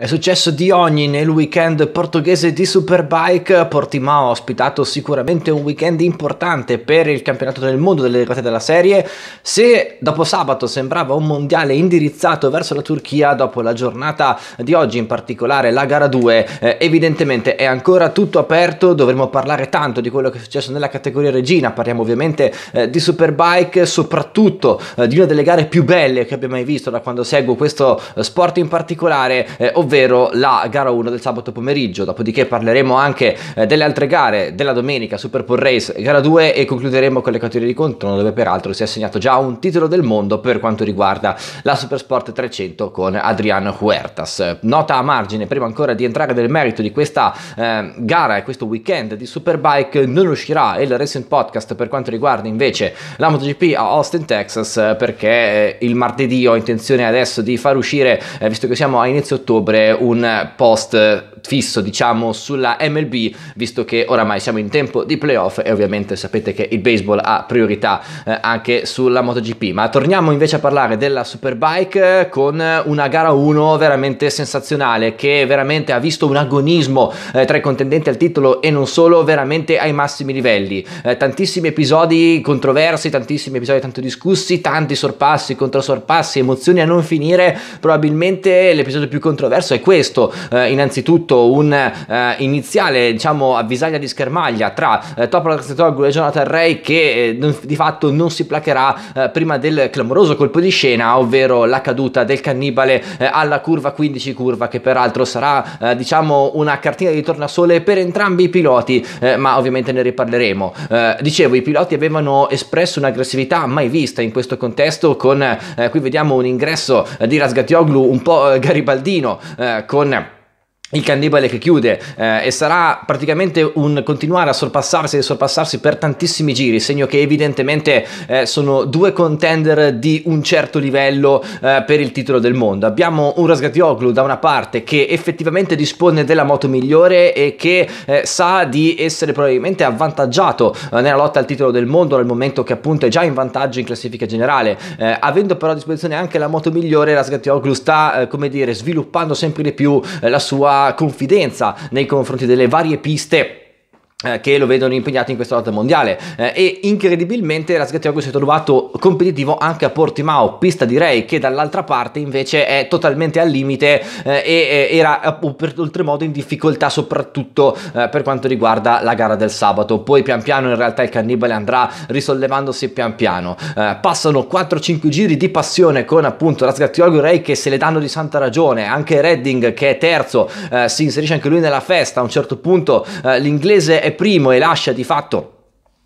È successo di ogni nel weekend portoghese di Superbike. Portimao ha ospitato sicuramente un weekend importante per il campionato del mondo delle regate della serie. Se dopo sabato sembrava un mondiale indirizzato verso la Turchia, dopo la giornata di oggi, in particolare la gara 2, eh, evidentemente è ancora tutto aperto. Dovremo parlare tanto di quello che è successo nella categoria regina. Parliamo ovviamente eh, di Superbike, soprattutto eh, di una delle gare più belle che abbia mai visto da quando seguo questo sport in particolare ovvero la gara 1 del sabato pomeriggio. Dopodiché parleremo anche eh, delle altre gare della domenica, Super Bowl Race, gara 2 e concluderemo con le categorie di contorno dove peraltro si è assegnato già un titolo del mondo per quanto riguarda la Supersport 300 con Adriano Huertas. Nota a margine, prima ancora di entrare nel merito di questa eh, gara e questo weekend di Superbike, non uscirà il Racing Podcast per quanto riguarda invece la MotoGP a Austin, Texas, perché eh, il martedì ho intenzione adesso di far uscire, eh, visto che siamo a inizio ottobre, un post fisso diciamo sulla MLB visto che oramai siamo in tempo di playoff e ovviamente sapete che il baseball ha priorità eh, anche sulla MotoGP ma torniamo invece a parlare della Superbike eh, con una gara 1 veramente sensazionale che veramente ha visto un agonismo eh, tra i contendenti al titolo e non solo veramente ai massimi livelli eh, tantissimi episodi controversi tantissimi episodi tanto discussi tanti sorpassi controsorpassi emozioni a non finire probabilmente l'episodio più controverso è questo eh, innanzitutto avuto un eh, iniziale diciamo avvisaglia di schermaglia tra eh, Toprak Zetoglu e Jonathan Ray che eh, di fatto non si placherà eh, prima del clamoroso colpo di scena ovvero la caduta del cannibale eh, alla curva 15 curva che peraltro sarà eh, diciamo una cartina di tornasole per entrambi i piloti ma ovviamente ne riparleremo dicevo i piloti avevano espresso un'aggressività mai vista in questo contesto con qui vediamo un ingresso di Razgatioglu un po' garibaldino con il cannibale che chiude eh, e sarà praticamente un continuare a sorpassarsi e sorpassarsi per tantissimi giri, segno che evidentemente eh, sono due contender di un certo livello eh, per il titolo del mondo. Abbiamo un Rasgatioglu da una parte che effettivamente dispone della moto migliore e che eh, sa di essere probabilmente avvantaggiato eh, nella lotta al titolo del mondo dal momento che appunto è già in vantaggio in classifica generale. Eh, avendo però a disposizione anche la moto migliore, Rasgatioglu sta come dire sviluppando sempre di più la sua confidenza nei confronti delle varie piste eh, che lo vedono impegnato in questa lotta mondiale eh, e incredibilmente la Sgattiago si è trovato competitivo anche a Portimao pista direi che dall'altra parte invece è totalmente al limite eh, e era oltremodo in difficoltà soprattutto eh, per quanto riguarda la gara del sabato poi pian piano in realtà il cannibale andrà risollevandosi pian piano eh, passano 4-5 giri di passione con appunto la e Rey che se le danno di santa ragione anche Redding che è terzo eh, si inserisce anche lui nella festa a un certo punto l'inglese è primo e lascia di fatto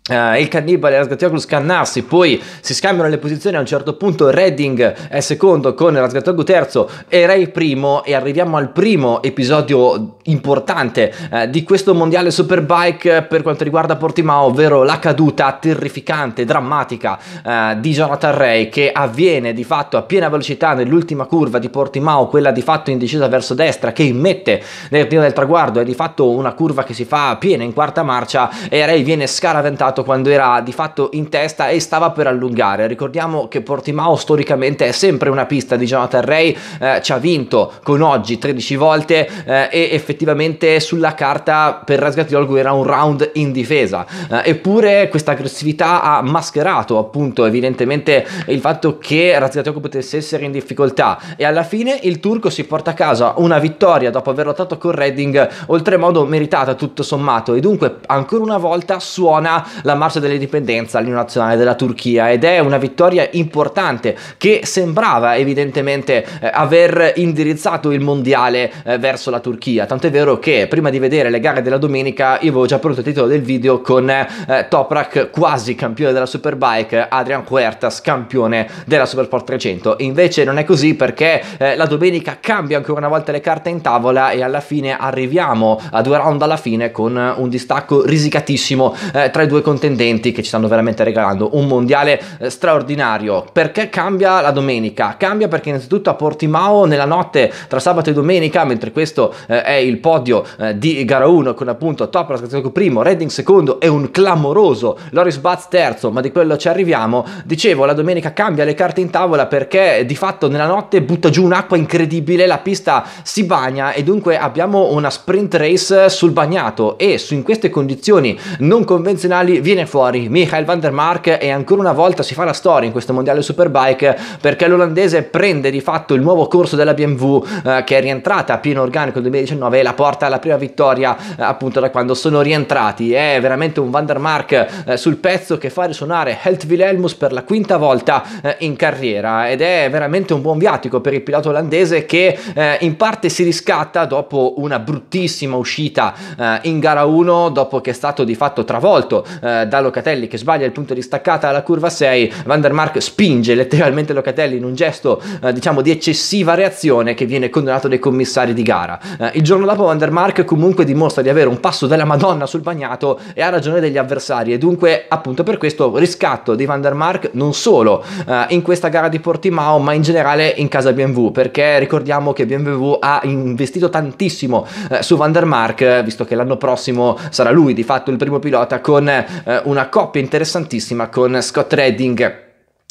Uh, il cannibale e Razgatoglu scannarsi, poi si scambiano le posizioni. A un certo punto, Redding è secondo con Razgatoglu terzo e Ray primo. E arriviamo al primo episodio importante uh, di questo mondiale superbike per quanto riguarda Portimao, ovvero la caduta terrificante, drammatica uh, di Jonathan Ray che avviene di fatto a piena velocità nell'ultima curva di Portimao, quella di fatto indecisa verso destra che immette nel primo del traguardo. È di fatto una curva che si fa piena in quarta marcia e Ray viene scaraventato fatto quando era di fatto in testa e stava per allungare. Ricordiamo che Portimao storicamente è sempre una pista di Jonathan Ray, eh, ci ha vinto con oggi 13 volte eh, e effettivamente sulla carta per Rasgatiolgo era un round in difesa. Eh, eppure questa aggressività ha mascherato appunto evidentemente il fatto che Rasgatiolgo potesse essere in difficoltà e alla fine il turco si porta a casa una vittoria dopo aver lottato con Redding oltremodo meritata tutto sommato e dunque ancora una volta suona la marcia dell'indipendenza all'inno nazionale della Turchia ed è una vittoria importante che sembrava evidentemente eh, aver indirizzato il mondiale eh, verso la Turchia, tant'è vero che prima di vedere le gare della domenica io avevo già pronto il titolo del video con eh, Toprak quasi campione della Superbike, Adrian Huertas campione della Supersport 300, invece non è così perché eh, la domenica cambia ancora una volta le carte in tavola e alla fine arriviamo a due round alla fine con eh, un distacco risicatissimo eh, tra i due contendenti contendenti che ci stanno veramente regalando un mondiale eh, straordinario. Perché cambia la domenica? Cambia perché innanzitutto a Portimao nella notte tra sabato e domenica, mentre questo eh, è il podio eh, di gara 1 con appunto Top Rascazioco primo, Redding secondo e un clamoroso Loris Batz terzo, ma di quello ci arriviamo. Dicevo, la domenica cambia le carte in tavola perché eh, di fatto nella notte butta giù un'acqua incredibile, la pista si bagna e dunque abbiamo una sprint race sul bagnato e su in queste condizioni non convenzionali viene fuori Michael van der Mark e ancora una volta si fa la storia in questo mondiale Superbike perché l'olandese prende di fatto il nuovo corso della BMW eh, che è rientrata a pieno organico nel 2019 e la porta alla prima vittoria eh, appunto da quando sono rientrati. È veramente un van der Mark eh, sul pezzo che fa risuonare Helt Wilhelmus per la quinta volta eh, in carriera ed è veramente un buon viatico per il pilota olandese che eh, in parte si riscatta dopo una bruttissima uscita eh, in gara 1 dopo che è stato di fatto travolto eh, da Locatelli che sbaglia il punto di staccata alla curva 6, Van der Mark spinge letteralmente Locatelli in un gesto eh, diciamo di eccessiva reazione che viene condannato dai commissari di gara. Eh, il giorno dopo Van der Mark comunque dimostra di avere un passo della Madonna sul bagnato e ha ragione degli avversari e dunque appunto per questo riscatto di Van der Mark non solo eh, in questa gara di Portimao ma in generale in casa BMW perché ricordiamo che BMW ha investito tantissimo eh, su Van der Mark visto che l'anno prossimo sarà lui di fatto il primo pilota con eh, una coppia interessantissima con Scott Redding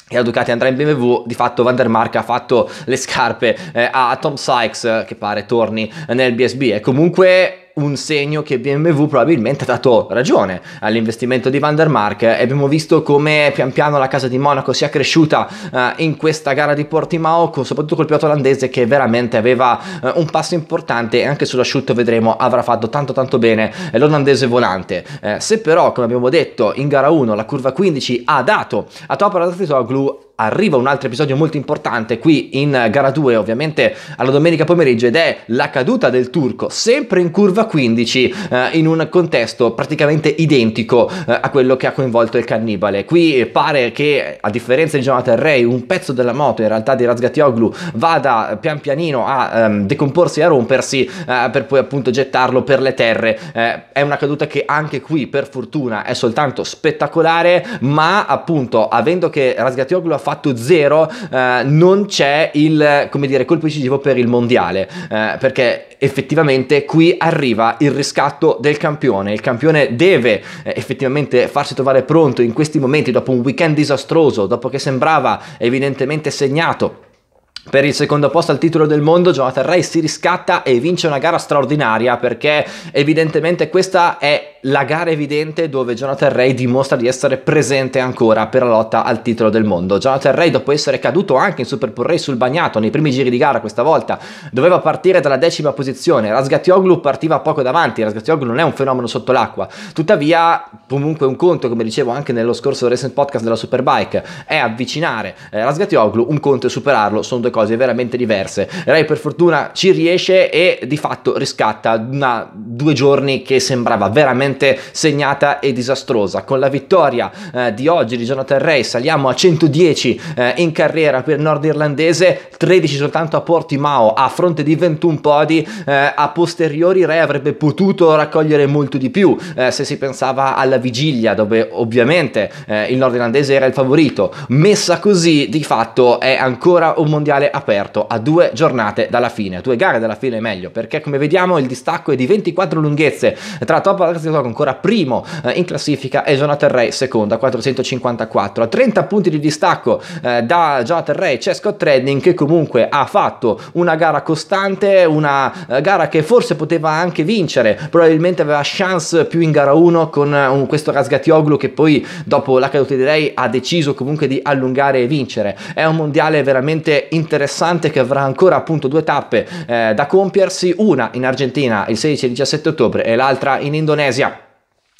e la Ducati andrà in BMW, di fatto Van der Mark ha fatto le scarpe eh, a Tom Sykes eh, che pare torni nel BSB e comunque un segno che BMW probabilmente ha dato ragione all'investimento di Van der Mark abbiamo visto come pian piano la casa di Monaco sia cresciuta uh, in questa gara di Portimao, con, soprattutto col pilota olandese che veramente aveva uh, un passo importante e anche sull'asciutto vedremo avrà fatto tanto tanto bene eh, l'olandese volante. Eh, se però, come abbiamo detto, in gara 1 la curva 15 ha dato a Topper Adatitoglu arriva un altro episodio molto importante qui in gara 2 ovviamente alla domenica pomeriggio ed è la caduta del turco sempre in curva 15 eh, in un contesto praticamente identico eh, a quello che ha coinvolto il cannibale qui pare che a differenza di Jonathan Ray un pezzo della moto in realtà di Razgatioglu vada pian pianino a ehm, decomporsi e a rompersi eh, per poi appunto gettarlo per le terre eh, è una caduta che anche qui per fortuna è soltanto spettacolare ma appunto avendo che Razgatioglu ha fatto zero, eh, non c'è il come dire, colpo decisivo per il mondiale, eh, perché effettivamente qui arriva il riscatto del campione. Il campione deve eh, effettivamente farsi trovare pronto in questi momenti dopo un weekend disastroso, dopo che sembrava evidentemente segnato per il secondo posto al titolo del mondo Jonathan Ray si riscatta e vince una gara straordinaria perché evidentemente questa è la gara evidente dove Jonathan Ray dimostra di essere presente ancora per la lotta al titolo del mondo. Jonathan Ray dopo essere caduto anche in Super Ray sul bagnato nei primi giri di gara questa volta doveva partire dalla decima posizione, Rasgatioglu partiva poco davanti, Rasgatioglu non è un fenomeno sotto l'acqua, tuttavia comunque un conto come dicevo anche nello scorso recent podcast della Superbike è avvicinare eh, Rasgatioglu, un conto è superarlo, sono due cose veramente diverse. Ray per fortuna ci riesce e di fatto riscatta una, due giorni che sembrava veramente segnata e disastrosa. Con la vittoria eh, di oggi di Jonathan Ray saliamo a 110 eh, in carriera per il nordirlandese, 13 soltanto a Portimao a fronte di 21 podi. Eh, a posteriori Ray avrebbe potuto raccogliere molto di più eh, se si pensava alla vigilia dove ovviamente eh, il nordirlandese era il favorito. Messa così di fatto è ancora un mondiale mondiale aperto a due giornate dalla fine, a due gare dalla fine meglio, perché come vediamo il distacco è di 24 lunghezze tra Topalak Zilog ancora primo eh, in classifica e Jonathan Ray seconda, 454, a 30 punti di distacco eh, da Jonathan Ray c'è Scott Redding che comunque ha fatto una gara costante, una eh, gara che forse poteva anche vincere, probabilmente aveva chance più in gara 1 con questo Rasgatioglu che poi dopo la caduta di Ray ha deciso comunque di allungare e vincere. È un mondiale veramente interessante interessante che avrà ancora appunto due tappe eh, da compiersi, una in Argentina il 16 e 17 ottobre e l'altra in Indonesia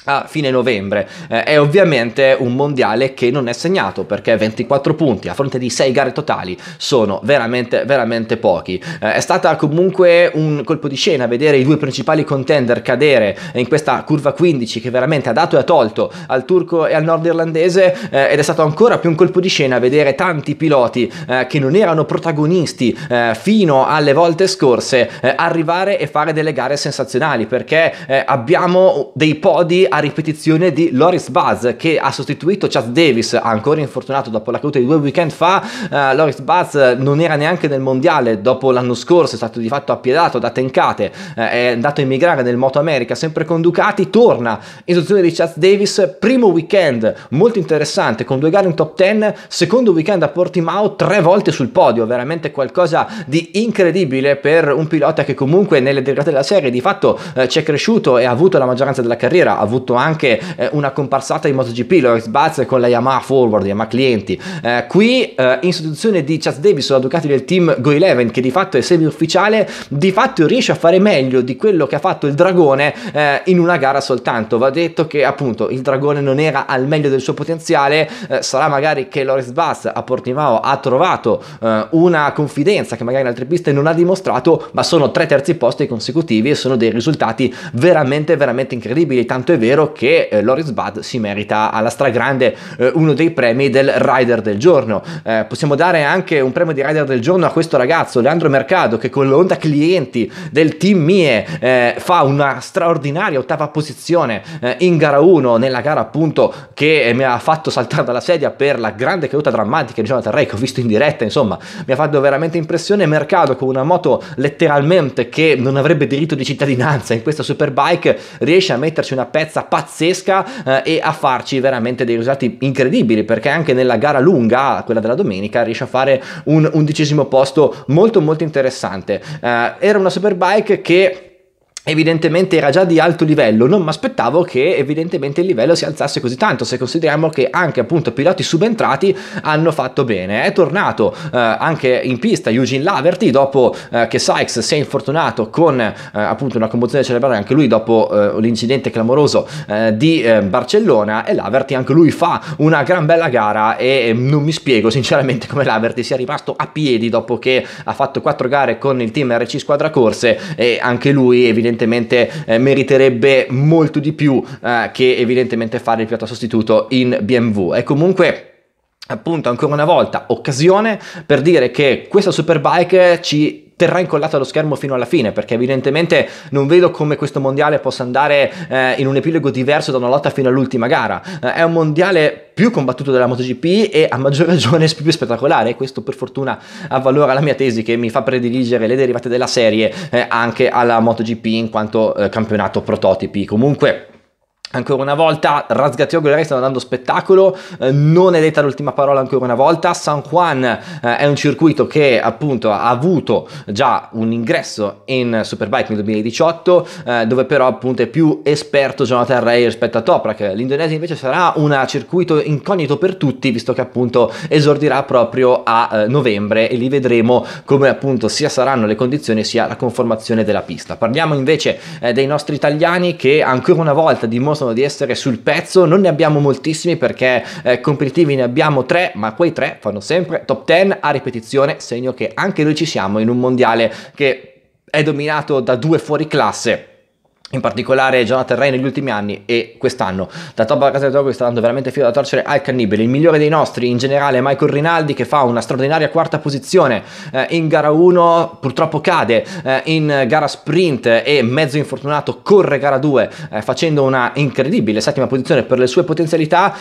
a fine novembre. Eh, è ovviamente un mondiale che non è segnato perché 24 punti a fronte di 6 gare totali sono veramente veramente pochi. Eh, è stata comunque un colpo di scena vedere i due principali contender cadere in questa curva 15 che veramente ha dato e ha tolto al turco e al nordirlandese eh, ed è stato ancora più un colpo di scena vedere tanti piloti eh, che non erano protagonisti eh, fino alle volte scorse eh, arrivare e fare delle gare sensazionali perché abbiamo dei podi a ripetizione di Loris Buzz che ha sostituito Chad Davis, ancora infortunato dopo la caduta di due weekend fa. Uh, Loris Buzz non era neanche nel mondiale dopo l'anno scorso, è stato di fatto appiedato da Tencate, uh, è andato a emigrare nel Moto America, sempre con Ducati, torna in sostituzione di Chad Davis, primo weekend molto interessante con due gare in top 10, secondo weekend a Portimao, tre volte sul podio, veramente qualcosa di incredibile per un pilota che comunque nelle derivate della serie di fatto uh, ci è cresciuto e ha avuto la maggioranza della carriera, ha avuto avuto anche eh, una comparsata in MotoGP, Loris Batz con la Yamaha Forward, Yamaha Clienti. Eh, qui eh, in sostituzione di Chas Davis la Ducati del team Go 11 che di fatto è semi-ufficiale, di fatto riesce a fare meglio di quello che ha fatto il Dragone eh, in una gara soltanto. Va detto che appunto il Dragone non era al meglio del suo potenziale, eh, sarà magari che Loris Batz a Portimao ha trovato una confidenza che magari in altre piste non ha dimostrato, ma sono tre terzi posti consecutivi e sono dei risultati veramente veramente incredibili, tanto è vero vero che eh, Loris Bud si merita alla stragrande eh, uno dei premi del rider del giorno. Eh, possiamo dare anche un premio di rider del giorno a questo ragazzo, Leandro Mercado, che con l'onda clienti del team Mie eh, fa una straordinaria ottava posizione eh, in gara 1, nella gara appunto che eh, mi ha fatto saltare dalla sedia per la grande caduta drammatica di Jonathan Ray che ho visto in diretta, insomma, mi ha fatto veramente impressione. Mercado con una moto letteralmente che non avrebbe diritto di cittadinanza in questa superbike riesce a metterci una pezza pazzesca eh, e a farci veramente dei risultati incredibili perché anche nella gara lunga, quella della domenica, riesce a fare un undicesimo posto molto molto interessante. Eh, era una superbike che evidentemente era già di alto livello, non mi aspettavo che evidentemente il livello si alzasse così tanto, se consideriamo che anche appunto piloti subentrati hanno fatto bene. È tornato eh, anche in pista Eugene Laverty dopo eh, che Sykes si è infortunato con eh, appunto una commozione cerebrale anche lui dopo eh, l'incidente clamoroso eh, di eh, Barcellona e Laverty anche lui fa una gran bella gara e non mi spiego sinceramente come Laverty sia rimasto a piedi dopo che ha fatto quattro gare con il team RC Squadra Corse e anche lui evidentemente evidentemente eh, meriterebbe molto di più eh, che evidentemente fare il piatto sostituto in BMW. E comunque appunto ancora una volta occasione per dire che questa superbike ci terrà incollato allo schermo fino alla fine, perché evidentemente non vedo come questo mondiale possa andare eh, in un epilogo diverso da una lotta fino all'ultima gara. Eh, è un mondiale più combattuto della MotoGP e a maggior ragione più spettacolare, e questo per fortuna avvalora la mia tesi che mi fa prediligere le derivate della serie eh, anche alla MotoGP in quanto eh, campionato prototipi. Comunque Ancora una volta Razgateo Goleri stanno dando spettacolo, eh, non è detta l'ultima parola ancora una volta, San Juan eh, è un circuito che appunto ha avuto già un ingresso in Superbike nel 2018 eh, dove però appunto è più esperto Jonathan Ray rispetto a Toprak, l'Indonesia invece sarà un circuito incognito per tutti visto che appunto esordirà proprio a eh, novembre e lì vedremo come appunto sia saranno le condizioni sia la conformazione della pista. Parliamo invece eh, dei nostri italiani che ancora una volta dimostrano dimostrano di essere sul pezzo, non ne abbiamo moltissimi perché eh, competitivi ne abbiamo tre, ma quei tre fanno sempre top 10 a ripetizione, segno che anche noi ci siamo in un mondiale che è dominato da due fuori classe in particolare Jonathan Ray negli ultimi anni e quest'anno. Da top Toba Casa Togo sta dando veramente filo da torcere al cannibale. Il migliore dei nostri in generale è Michael Rinaldi che fa una straordinaria quarta posizione eh, in gara 1, purtroppo cade eh, in gara sprint e mezzo infortunato corre gara 2 eh, facendo una incredibile settima posizione per le sue potenzialità.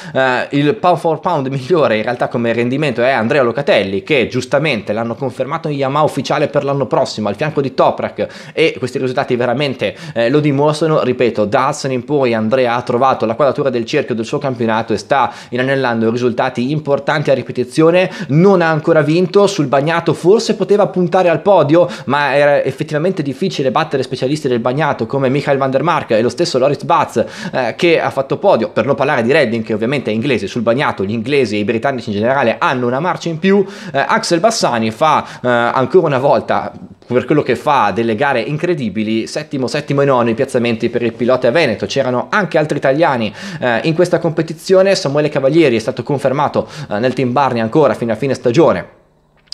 Eh, il pound for pound migliore in realtà come rendimento è Andrea Locatelli che giustamente l'hanno confermato in Yamaha ufficiale per l'anno prossimo al fianco di Toprak e questi risultati veramente eh, lo dimostrano dimostrano, ripeto, da Hudson in poi Andrea ha trovato la quadratura del cerchio del suo campionato e sta inanellando risultati importanti a ripetizione, non ha ancora vinto, sul bagnato forse poteva puntare al podio, ma era effettivamente difficile battere specialisti del bagnato come Michael van der Mark e lo stesso Loris Batz eh, che ha fatto podio, per non parlare di Redding che ovviamente è inglese, sul bagnato gli inglesi e i britannici in generale hanno una marcia in più, eh, Axel Bassani fa eh, ancora una volta per quello che fa, delle gare incredibili, settimo, settimo e nono i piazzamenti per il pilota Veneto, c'erano anche altri italiani eh, in questa competizione, Samuele Cavalieri è stato confermato eh, nel team Barney ancora fino a fine stagione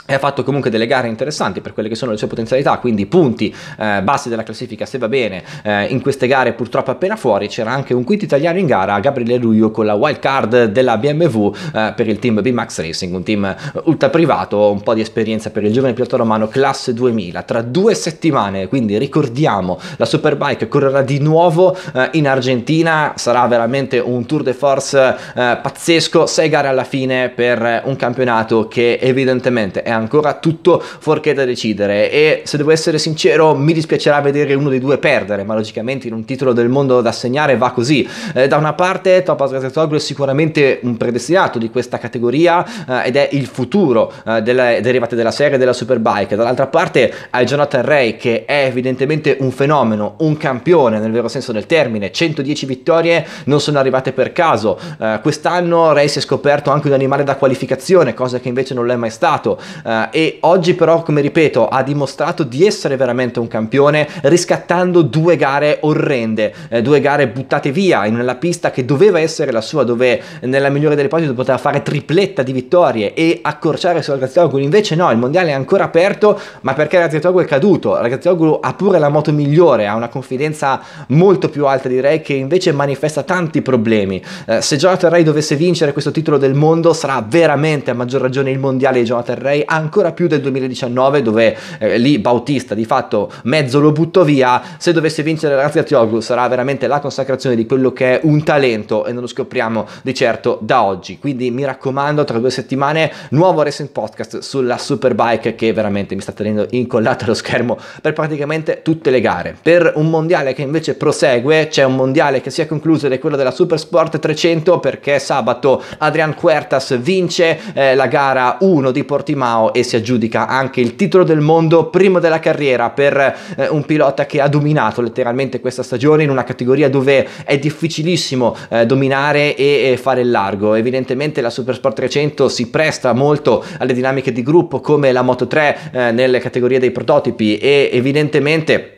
e ha fatto comunque delle gare interessanti per quelle che sono le sue potenzialità, quindi punti eh, bassi della classifica se va bene, eh, in queste gare purtroppo appena fuori c'era anche un quinto italiano in gara, Gabriele Ruio con la wild card della BMW eh, per il team B-Max Racing, un team ultra privato, un po' di esperienza per il giovane pilota romano classe 2000, tra due settimane, quindi ricordiamo la Superbike correrà di nuovo eh, in Argentina, sarà veramente un tour de force eh, pazzesco, sei gare alla fine per un campionato che evidentemente è ancora tutto fuorché da decidere e se devo essere sincero mi dispiacerà vedere uno dei due perdere, ma logicamente in un titolo del mondo da segnare va così. Eh, da una parte Topaz Gazzetoglu è sicuramente un predestinato di questa categoria eh, ed è il futuro eh, delle derivate della serie della Superbike, dall'altra parte hai Jonathan Ray che è evidentemente un fenomeno, un campione nel vero senso del termine, 110 vittorie non sono arrivate per caso, eh, quest'anno Ray si è scoperto anche un animale da qualificazione, cosa che invece non l'è mai stato, eh, Uh, e oggi però, come ripeto, ha dimostrato di essere veramente un campione riscattando due gare orrende, eh, due gare buttate via in una pista che doveva essere la sua, dove nella migliore delle ipotesi poteva fare tripletta di vittorie e accorciare sul Ragazzioglu, invece no, il mondiale è ancora aperto, ma perché Ragazzioglu è caduto, Ragazzioglu ha pure la moto migliore, ha una confidenza molto più alta direi, che invece manifesta tanti problemi. Eh, se Jonathan Ray dovesse vincere questo titolo del mondo sarà veramente a maggior ragione il mondiale di Jonathan Ray ancora più del 2019 dove eh, lì Bautista di fatto mezzo lo butto via, se dovesse vincere Tioglu sarà veramente la consacrazione di quello che è un talento e non lo scopriamo di certo da oggi, quindi mi raccomando tra due settimane nuovo Racing Podcast sulla Superbike che veramente mi sta tenendo incollato allo schermo per praticamente tutte le gare, per un mondiale che invece prosegue, c'è un mondiale che si è concluso ed è quello della Supersport 300 perché sabato Adrian Quertas vince eh, la gara 1 di Portimao Mao e si aggiudica anche il titolo del mondo primo della carriera per eh, un pilota che ha dominato letteralmente questa stagione in una categoria dove è difficilissimo eh, dominare e, e, fare il largo. Evidentemente la Supersport 300 si presta molto alle dinamiche di gruppo come la Moto 3 eh, nelle categorie dei prototipi e evidentemente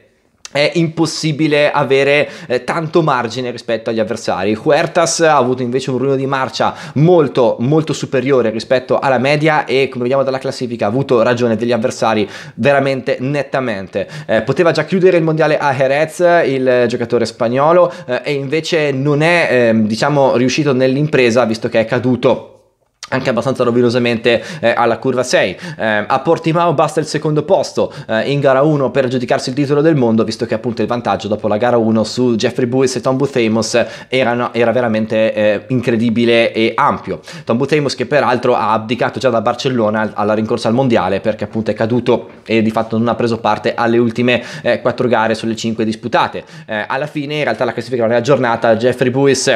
è impossibile avere eh, tanto margine rispetto agli avversari. Huertas ha avuto invece un ruolo di marcia molto molto superiore rispetto alla media e come vediamo dalla classifica ha avuto ragione degli avversari veramente nettamente. Eh, poteva già chiudere il mondiale a Jerez, il giocatore spagnolo, eh, e invece non è ehm, diciamo riuscito nell'impresa visto che è caduto anche abbastanza rovinosamente eh, alla curva 6. Eh, a Portimao basta il secondo posto eh, in gara 1 per giudicarsi il titolo del mondo, visto che appunto il vantaggio dopo la gara 1 su Jeffrey Buis e Tom Butthamos era, era veramente eh, incredibile e ampio. Tom Butthamos che peraltro ha abdicato già da Barcellona alla rincorsa al mondiale perché appunto è caduto e di fatto non ha preso parte alle ultime 4 eh, gare sulle 5 disputate. Eh, alla fine in realtà la classifica non è aggiornata, Jeffrey Buis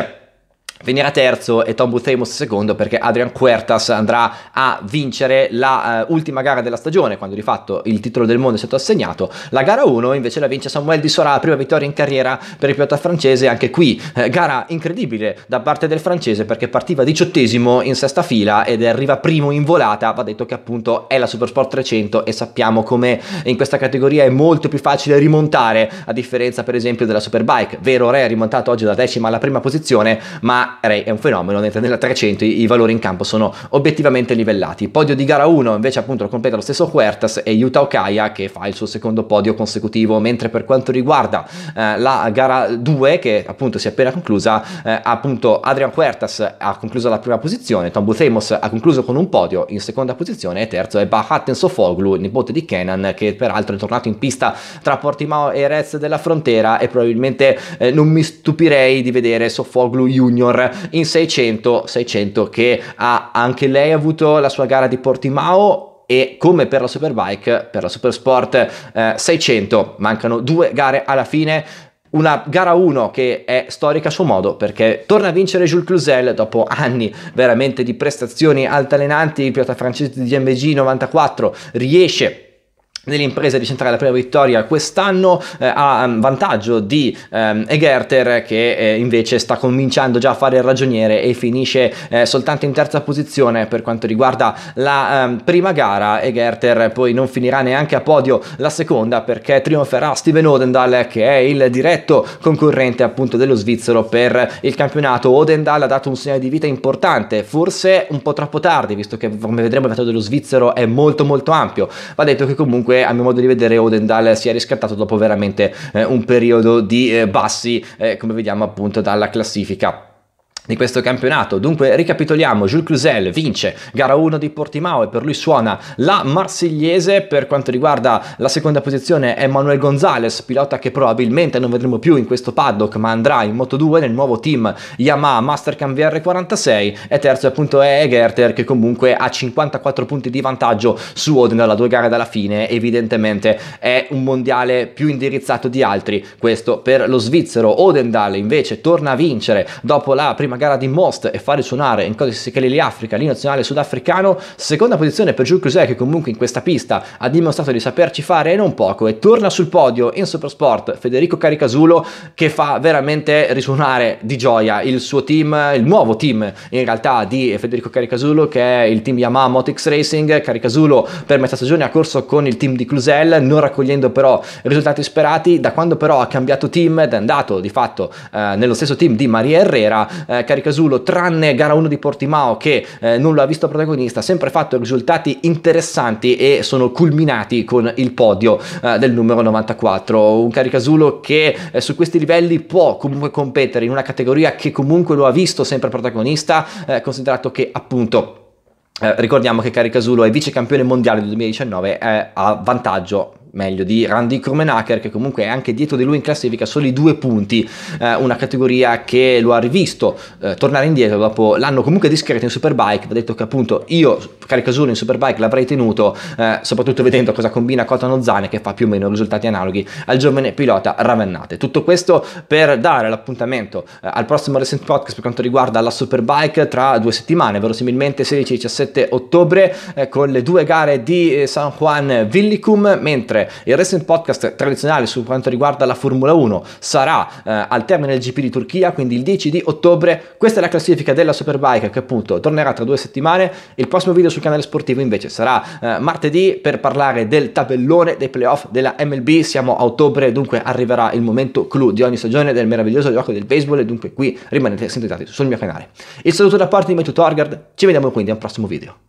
venire a terzo e Tom Buthamus secondo perché Adrian Quertas andrà a vincere la uh, ultima gara della stagione quando di fatto il titolo del mondo è stato assegnato la gara 1 invece la vince Samuel Di Sora la prima vittoria in carriera per il pilota francese anche qui eh, gara incredibile da parte del francese perché partiva diciottesimo in sesta fila ed arriva primo in volata va detto che appunto è la Supersport 300 e sappiamo come in questa categoria è molto più facile rimontare a differenza per esempio della Superbike vero Re è rimontato oggi da decima alla prima posizione ma Ray è un fenomeno, mentre nella 300 i, i, valori in campo sono obiettivamente livellati. Podio di gara 1 invece appunto lo completa lo stesso Huertas e Yuta Okaya che fa il suo secondo podio consecutivo, mentre per quanto riguarda eh, la gara 2 che appunto si è appena conclusa, eh, appunto Adrian Huertas ha concluso la prima posizione, Tom Buthemos ha concluso con un podio in seconda posizione e terzo è Bahatten Sofoglu, nipote di Kenan che peraltro è tornato in pista tra Portimao e Rez della frontiera e probabilmente eh, non mi stupirei di vedere Sofoglu Junior Junior in 600, 600 che ha anche lei avuto la sua gara di Portimao e come per la Superbike, per la Supersport eh, 600, mancano due gare alla fine, una gara 1 che è storica a suo modo perché torna a vincere Jules Clusel dopo anni veramente di prestazioni altalenanti, il pilota francese di GMG 94 riesce dell'impresa di centrare la prima vittoria quest'anno eh, a ehm, vantaggio di ehm, Egerter che eh, invece sta cominciando già a fare il ragioniere e finisce eh, soltanto in terza posizione per quanto riguarda la ehm, prima gara Egerter poi non finirà neanche a podio la seconda perché trionferà Steven Odendal che è il diretto concorrente appunto dello svizzero per il campionato Odendal ha dato un segnale di vita importante forse un po' troppo tardi visto che come vedremo il mercato dello svizzero è molto molto ampio va detto che comunque comunque a mio modo di vedere Odendal si è riscattato dopo veramente eh, un periodo di eh, bassi, eh, come vediamo appunto dalla classifica di questo campionato. Dunque ricapitoliamo, Jules Clusel vince gara 1 di Portimao e per lui suona la Marsigliese, per quanto riguarda la seconda posizione è Manuel Gonzalez, pilota che probabilmente non vedremo più in questo paddock ma andrà in Moto2 nel nuovo team Yamaha Mastercam VR46 e terzo appunto è Egerter che comunque ha 54 punti di vantaggio su Oden dalla due gare dalla fine, evidentemente è un mondiale più indirizzato di altri, questo per lo svizzero. Odendal invece torna a vincere dopo la prima gara di Most e fare suonare in codice Sekeli Africa lì nazionale sudafricano, seconda posizione per Jules Crusè che comunque in questa pista ha dimostrato di saperci fare e non poco e torna sul podio in Supersport Federico Caricasulo che fa veramente risuonare di gioia il suo team, il nuovo team in realtà di Federico Caricasulo che è il team Yamaha Motex Racing, Caricasulo per metà stagione ha corso con il team di Clusel non raccogliendo però risultati sperati, da quando però ha cambiato team ed è andato di fatto eh, nello stesso team di Maria Herrera, eh, Caricasulo, tranne gara 1 di Portimao che eh, non lo ha visto protagonista, ha sempre fatto risultati interessanti e sono culminati con il podio eh, del numero 94. Un Caricasulo che eh, su questi livelli può comunque competere in una categoria che comunque lo ha visto sempre protagonista, considerato che appunto... Eh, ricordiamo che Caricasulo è vice campione mondiale del 2019 eh, a vantaggio meglio di Randy Krumenacher che comunque è anche dietro di lui in classifica soli due punti, eh, una categoria che lo ha rivisto eh, tornare indietro dopo l'anno comunque discreto in Superbike, va detto che appunto io Caricasolo in Superbike l'avrei tenuto eh, soprattutto vedendo cosa combina Cotano Zane che fa più o meno risultati analoghi al giovane pilota Ravennate. Tutto questo per dare l'appuntamento eh, al prossimo Recent Podcast per quanto riguarda la Superbike tra due settimane, verosimilmente 16-17 ottobre eh, con le due gare di eh, San Juan Villicum, mentre il Racing Podcast tradizionale su quanto riguarda la Formula 1 sarà eh, al termine del GP di Turchia, quindi il 10 di ottobre. Questa è la classifica della Superbike che appunto tornerà tra due settimane. Il prossimo video sul canale sportivo invece sarà eh, martedì per parlare del tabellone dei playoff della MLB. Siamo a ottobre, dunque arriverà il momento clou di ogni stagione del meraviglioso gioco del baseball e dunque qui rimanete sintetizzati sul mio canale. Il saluto da parte di Matthew Torgard, ci vediamo quindi al prossimo video.